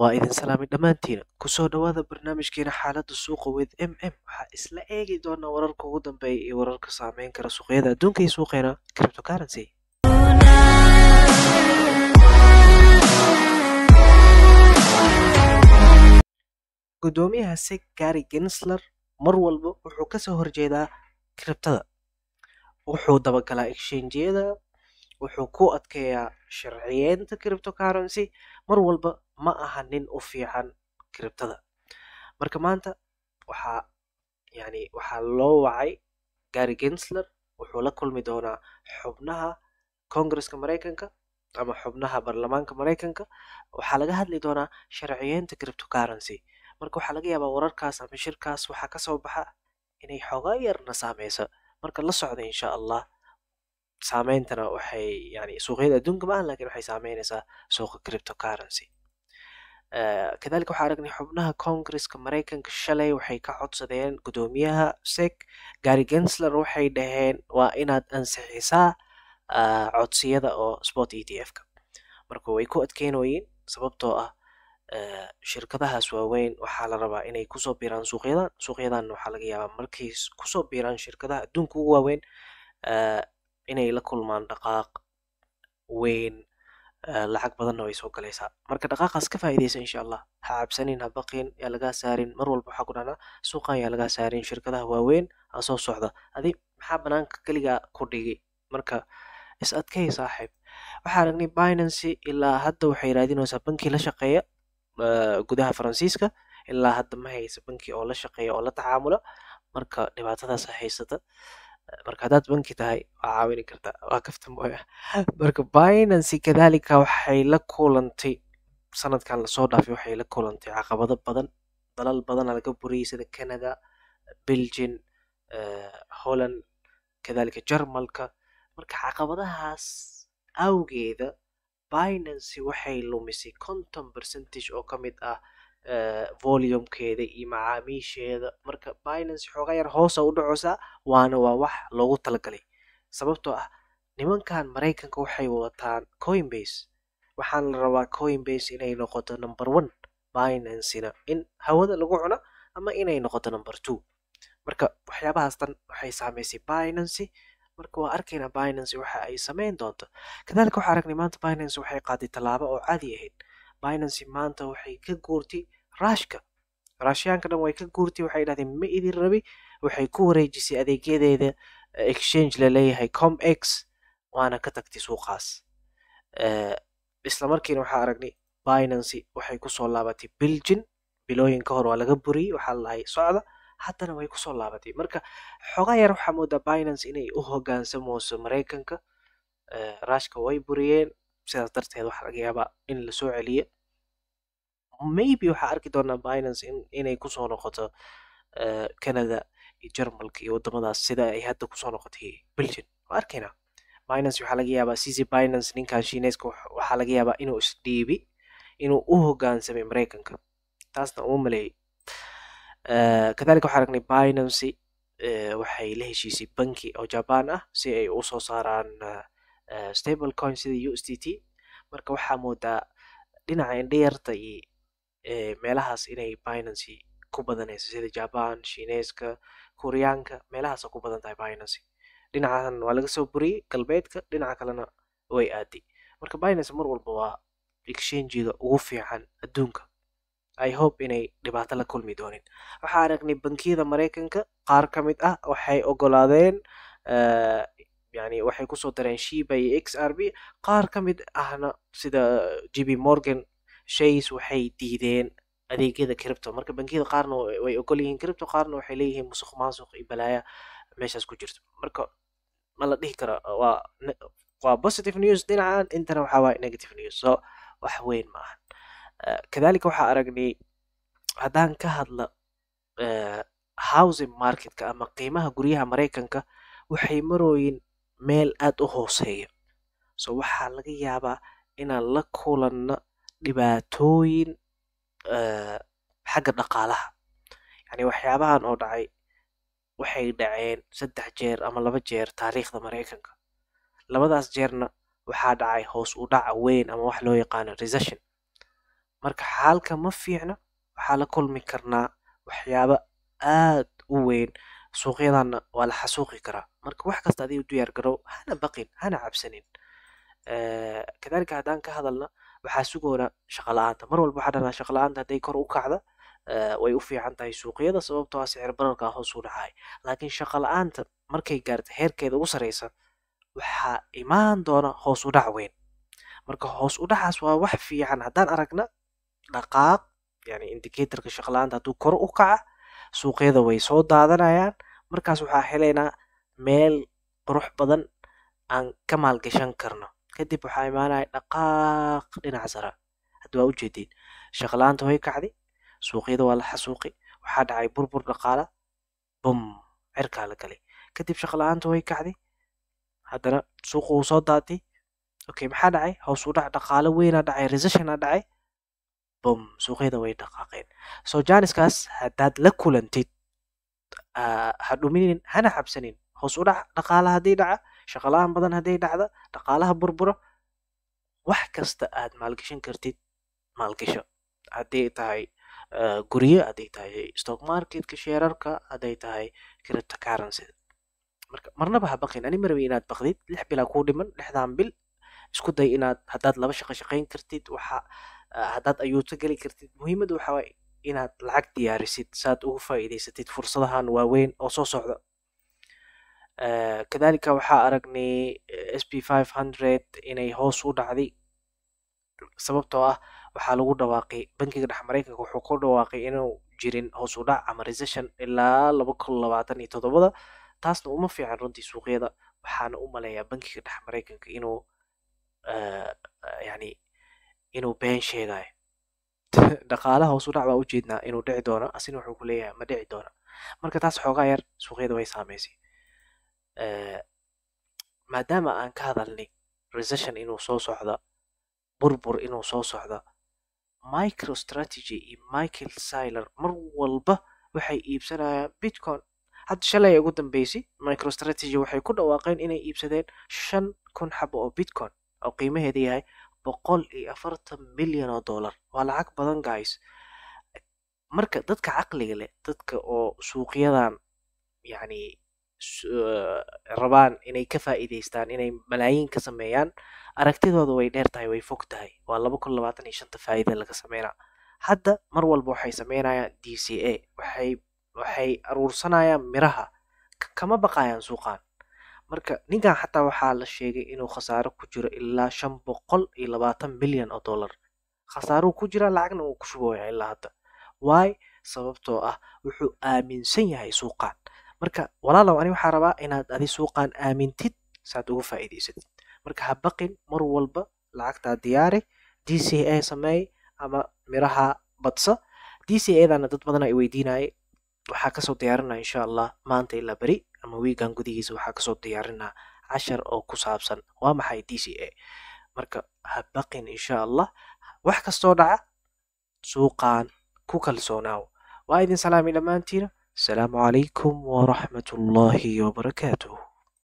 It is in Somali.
waa idin salaamay dhammaantiina kusoo dhawaada barnaamijkeena xaaladda suuqa with m m waxaa isla eegi doonaa wararka ugu dambeeya iyo wararka saameyn kara suuqyada adduunka iyo suuqeena criptocurency guddoomiyaha seg gari gensler mar walba wuxuu kasoo horjeedaa kribtada wuxuu dabagalaa exchanjiyada wuxuu ku adkeeyaa sharciyeynta criptocurency mar walba ma aha nin u fiican kiribtada marka maanta waxaa yani waxaa loo wacay gary gensler wuxuu la kulmi doonaa xubnaha congresska maraykanka ama xubnaha baarlamaanka maraykanka waxaa laga hadli doonaa sharciyeynta criptocurrency marka waxaa laga yaabaa wararkaas ama shirkaas waxaa kasoo baxa inay xoogaa yarna saameyso marka la socda insha allah saameyntana waxay yani suuqyada adduunka ma ah lakin waxay saameyneysaa suuqa criptocurrency Eh, kadalika waxaa aragnay xubnaha congresska maraykanka shalay waxay ka codsadeen guddoomiyaha sek gary gensler waxay dhaheen waa inaad ansixisaa eh, codsiyada oo sport e t f ka marka way ku adkeynayeen sababtoo ah eh, shirkadahaas waaweyn waxaa la rabaa inay kusoo biiraan suuqyadan suuqyadanna waxaa laga yaabaa markay kusoo biiraan shirkadaha adduunka ugu waaweyn inay la kulmaan dhaqaaq weyn lacag badanna way soo galaysaa marka dhaqaaqaas ka faa'idaysa insha allah ha cabsanin ha baqin yaa lagaa saarin mar walba waxaa ku dhahnaa suuqan yaa lagaa saarin shirkadaha waaweyn aa soo socda adi maxaa banaanka keligaa ku dhigi marka is adkay saaxiib waxaa aragnay binancy ilaa hadda waxay raadinaysaa banki la shaqeeya gudaha faransiiska ilaa hadda ma haysa banki oo la shaqeeya oo la tacaamula marka dhibaatadaas haysata marka haddaad banki tahay waa caawini kartaa waa kafta mooy marka binancy kadalika waxay la kulantay sanadkan lasoo dhaafay waxay la kulantay caqabado badan dalal badana laga buriyay sida canada belgian eh, holland kadalika jarmalka marka caqabadahaas awgeeda binancy waxay lumisay conton percentage oo ka mid ah volumkeeda iyo macaamiisheeda marka binance xoogaa yar hoosa u dhacaysaa waana waa wax loogu talagalay sababtoo ah nimankan maraykanka waxay wataan coinbase waxaana la rabaa coinbase inay noqoto number one binancena in hawada lagu cuno ama inay noqoto number two marka waxyaabahaas waxay saameysay binancy marka waa arkaynaa binancy waxa ay sameyn doonto kadaalika waxaa aragnay maanta binancy waxay qaaday tallaabo oo caadi ahayd binancy maanta waxay ka guurtay rashka raashyaanka dhan way ka guurtay waxay dhahdeen ma idin rabi waxay ku wareejisay adeegyadeeda eh, exchange laleeyahay com x waana ka tagtay suuqaas eh, islamarkiina waxaa aragnay binancy waxay kusoo laabatay biljin bilooyin ka hor waa laga buriyey waxaa lalahay socda haddana way kusoo laabatay marka xoogaa yar waxaa moodaa binancy inay u hogaansamooso maraykanka eh, rashka way buriyeen sidaas darteed waxaa laga yaabaa in lasoo soo celiyo maybe waxaa arki doonaa binance inay kusoo noqoto eh, canada iyo germalka iyo wadamadaas sida ay hadda kusoo noqotay belgium waa arkaynaa binance waxaa laga yaabaa cc binance ninkan shiineyska waxaa laga yaabaa inuu isdhiibi inuu u hogaansamay maraykanka taasna uma maleeyay eh, kadalika waxaa aragnay binance eh, waxay la heshiisay banki oo jaban ah si ay u soo saaraan Eh, stable coin sida u s t t marka waxaa moodaa dhinaca indhayarta iyo eh, meelahaas inay binancy ku badanayso sida jaban shiineeska kuryaanka meelahaasa ku badan tahay binancy dhinacahan waa laga soo buriyey galbeedka dhinaca kalena way aadi marka binancy mar walba waa exchangega ugu fiican adduunka i hope inay dhibaato la kulmi doonin waxaa aragnay bankiyada maraykanka qaar ka mid ah waxay ogolaadeen eh, yani waxay kusoo dareen shiibay x r b qaar ka mid ahna sida j b morgan shays waxay diideen adeegyada cripto marka bankiyada qaarna way ogolyihiin cripto qaarna waxay leeyihiin musuq maasuq iyo balaaya meeshaas ku jirto marka ma la dhihi kara waa waa positive news dhinacan intana waxaa waaya negative news so wax weyn ma ahan eh, kadalika waxaa aragnay haddaan ka hadla eh, housing marketka ama qiimaha guryaha maraykanka waxay marooyin meel aad u hooseeya. So waxaa laga yaabaa inaan la kulanno dhibaatooyin eh, xagga dhaqaalaha. Yacni waxyaabahan oo dhacay waxay dhaceen saddex jeer ama laba jeer taariikhda Mareykanka. Labadaas jeerna waxaa dhacay hoos u dhaca weyn ama wax loo yaqaano recession. Marka xaalka ma fiicna waxaa la kulmi karnaa waxyaabo aad u weyn suuqyadanna waa la xasuuqi karaa marka wax kasta aday u diyaargarow hana baqin hana cabsanin kadalika haddaan ka hadalna waxaa sugoona shaqala-aanta mar walba waxaa dhanaa shaqala-aanta hadday kor u kacda way u fiican tahay suuqyada sababtoo ah sicir bararka hoos u dhacay laakiin shaqala-aanta markay gaarta heerkeeda ugu saraysa waxaa imaan doona hoos u dhac weyn marka hoos u dhacaas waa wax fiican haddaan aragna dhaqaaq yani indicatorka shaqala-aanta hadduu kor u kaca suuqyada way soo daadanayaan markaas waxaa helaynaa meel qurux badan aan ka maalgashan karno kadib waxaa imaanaya dhaqaaq dhinac sara hadda waa ujeediin shaqlaanta way kacday suuqyada waa la xasuuqay waxaa dhacay burbur dhaqaala bum cirkaa la galay kadib shaqla way kacday haddana suuqu wuu soo daatay okay maxaa dhacay hoosuu dhac dhaqaalo weynaa dhacay reseshona dhacay bom suuqyada way dhaqaaqeen soo janiskaas haddaad la kulantid ah, ha dhuminin hana cabsanin hoos u dhac dhaqaala haddii dhaca shaqalahan badan hadday dhacda dhaqaalaha burbura wax kasta aad maalgeshan kartid maalgesho hadday tahay ah, guryo hadday tahay stock marketka sheerarka hadday tahay cripto marka marnaba ha baqin ani marabi inaad baqdid lix bilaa kuu dhiman lixdan bil isku day inaad haddaad laba shaqo shaqayn kartid waxa hadaad ayuuto geli kartid muhiimaddu waxaa inaad lacag diyaarisid saaad ugu faa'iidaysatid fursadahan waaweyn oo soo socda eh, kadalika waxaa aragnay eh, s p five hundred inay hoos u dhacday sababtoo ah waxaa lagu dhawaaqay bankiga dhex maraykanka wuxuu ku dhawaaqay inuu jirin hoos u dhac ama recession ilaa laba kun labaatan iyo toddobada taasna uma fiican runtii suuqyada waxaana u maleeyaa bankiga dhex mareykanka inuu eh, yani inuu been sheegayo dhaqaalaha hoosu dhac baa u jeednaa inuu dhici doono asina wuxuu ku leeyahay ma dhici doono marka taas xoogaa yar suuqyada way saamaysay maadaama aan ka hadalnay recession inuu soo socda burbur inuu soo socda micro strategy iyo michael siler mar walba waxay iibsanayaan bitcoin hadda shalay ugu dambeysay microstrategy waxay ku dhawaaqeen inay iibsadeen shan kun xabo oo bitcoin oo qiimaheeda yahay boqol iyo afartan milyan oo dollar waa lacag badan guys marka dadka caqliga leh dadka oo suuqyadan yani eh, rabaan inay ka faa'iidaystaan inay malaayiin ka sameeyaan aragtidooda way dheer tahay way fog tahay waa laba kun labaatan iyo shanta faa'iida laga sameyna hadda mar walba waxay sameynayaan d c a waxay waxay aruursanayaan miraha kama baqayaan suuqan marka ninkan xataa waxaa la sheegay inuu khasaaro ku jiro ilaa shan boqol iyo labaatan milyan oo dollar khasaaruu ku jiraa lacagna uu ku shubooya ilaa hadda waay sababtoo ah wuxuu aaminsan yahay suuqan marka walaalow ani waxaa rabaa inaad adi suuqan aamintid saad uga faa'iidaysatid marka ha baqin mar walba lacagtaa diyaari d c a sameey ama miraha badsa d c a dana dad badan ay weydiinayay waxaa kasoo diyaarinaa insha allah maanta ilaa beri ama wiigan gudihiisa waxaa kasoo diyaarinaa cashar oo ku saabsan waa maxay d c a marka ha habaqin insha allah wax kastoo dhaca suuqaan ku kalsoonaaw waa idin salaamay dhammaantiina asalaamu calaykum waraxmat ullaahi wbarakaatuh